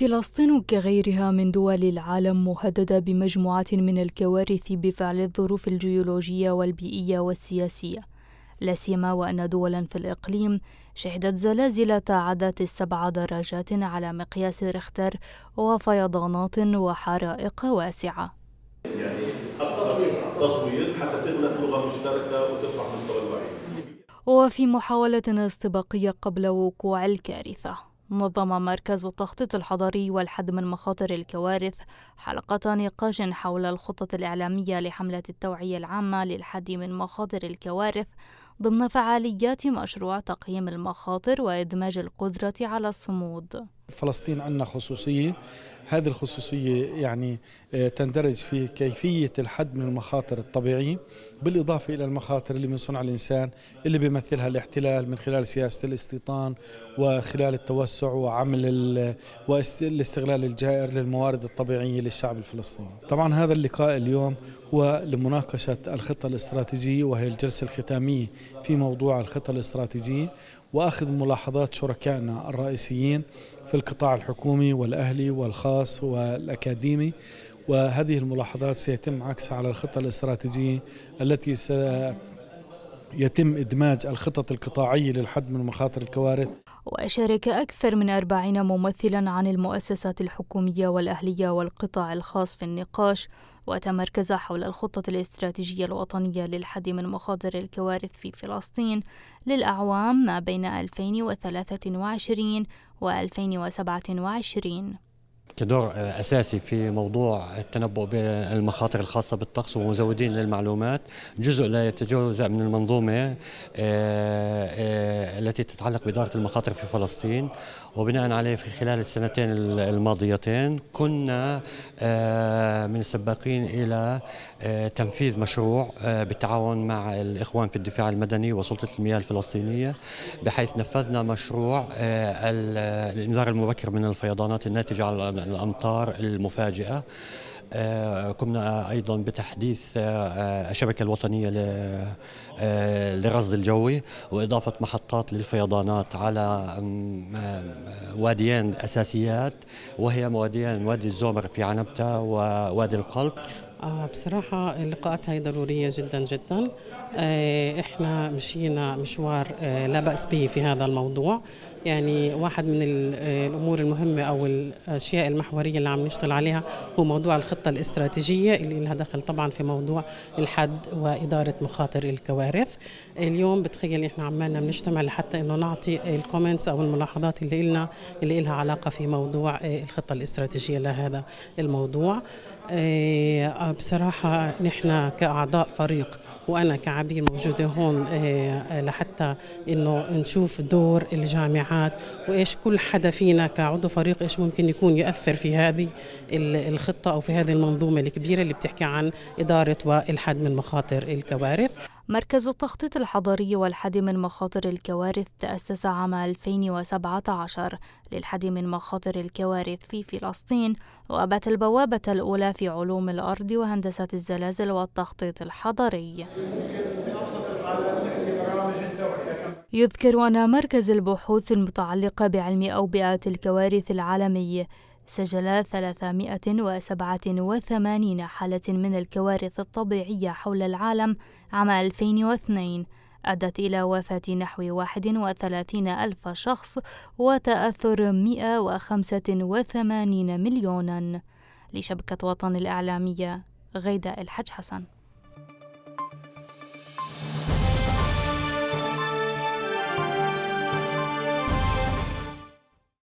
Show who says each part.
Speaker 1: فلسطين كغيرها من دول العالم مهددة بمجموعة من الكوارث بفعل الظروف الجيولوجية والبيئية والسياسية لا سيما وأن دولا في الإقليم شهدت زلازل تعدت السبع درجات على مقياس ريختر وفيضانات وحرائق واسعة
Speaker 2: يعني التطوير التطوير حتى لغة مشتركة وترفع مستوى الوعي
Speaker 1: وفي محاولة استباقية قبل وقوع الكارثة نظم مركز التخطيط الحضري والحد من مخاطر الكوارث حلقة نقاش حول الخطط الإعلامية لحملة التوعية العامة للحد من مخاطر الكوارث ضمن فعاليات مشروع تقييم المخاطر وإدماج القدرة على الصمود
Speaker 2: فلسطين عندنا خصوصية هذه الخصوصية يعني آه، تندرج في كيفية الحد من المخاطر الطبيعية بالإضافة إلى المخاطر اللي من صنع الإنسان اللي بيمثلها الاحتلال من خلال سياسة الاستيطان وخلال التوسع وعمل الاستغلال الجائر للموارد الطبيعية للشعب الفلسطيني طبعا هذا اللقاء اليوم هو لمناقشة الخطة الاستراتيجية وهي الجلسة الختامية في موضوع الخطة الاستراتيجية وأخذ ملاحظات شركائنا الرئيسيين في القطاع الحكومي والأهلي والخاص والأكاديمي وهذه الملاحظات سيتم عكسها على الخطة الاستراتيجية التي سيتم إدماج الخطط القطاعية للحد من مخاطر الكوارث
Speaker 1: وشارك أكثر من أربعين ممثلا عن المؤسسات الحكومية والأهلية والقطاع الخاص في النقاش وتمركز حول الخطة الاستراتيجية الوطنية للحد من مخاطر الكوارث في فلسطين للأعوام ما بين 2023 و 2027
Speaker 3: كدور اساسي في موضوع التنبؤ بالمخاطر الخاصه بالطقس ومزودين للمعلومات جزء لا يتجزا من المنظومه آه، آه، التي تتعلق بإدارة المخاطر في فلسطين وبناء عليه في خلال السنتين الماضيتين كنا آه، من السباقين إلى آه، تنفيذ مشروع آه، بالتعاون مع الإخوان في الدفاع المدني وسلطة المياه الفلسطينية بحيث نفذنا مشروع الإنذار المبكر من الفيضانات الناتجة عن الأمطار المفاجئة قمنا آه، ايضا بتحديث آه، آه، الشبكه الوطنيه للرصد الجوي واضافه محطات للفيضانات على واديين اساسيات وهي واديان وادي الزومر في عنبته ووادي القلق
Speaker 4: آه بصراحة اللقاءات هاي ضرورية جدا جدا آه، احنا مشينا مشوار آه، لا بأس به في هذا الموضوع يعني واحد من آه، الأمور المهمة أو الأشياء المحورية اللي عم نشتغل عليها هو موضوع الخطة الاستراتيجية اللي لها دخل طبعا في موضوع الحد وإدارة مخاطر الكوارث اليوم بتخيل احنا عمالنا بنجتمع لحتى انه نعطي الكومنتس او الملاحظات اللي لنا اللي لها علاقة في موضوع الخطة الاستراتيجية لهذا الموضوع بصراحة نحن كأعضاء فريق وأنا كعبير موجودة هون آه، لحتى إنه نشوف دور الجامعات وإيش كل حدا فينا كعضو فريق إيش ممكن يكون يؤثر في هذه الخطة أو في هذه المنظومة الكبيرة اللي بتحكي عن إدارة والحد من مخاطر الكوارث
Speaker 1: مركز التخطيط الحضري والحد من مخاطر الكوارث تأسس عام 2017 للحد من مخاطر الكوارث في فلسطين وأبت البوابة الأولى في علوم الأرض وهندسة الزلازل والتخطيط الحضري يذكر أن مركز البحوث المتعلقة بعلم أوبئة الكوارث العالمي سجل 387 حالة من الكوارث الطبيعية حول العالم عام 2002 أدت إلى وفاة نحو 31 ألف شخص وتأثر 185 مليونا لشبكة وطن الإعلامية غيداء الحج حسن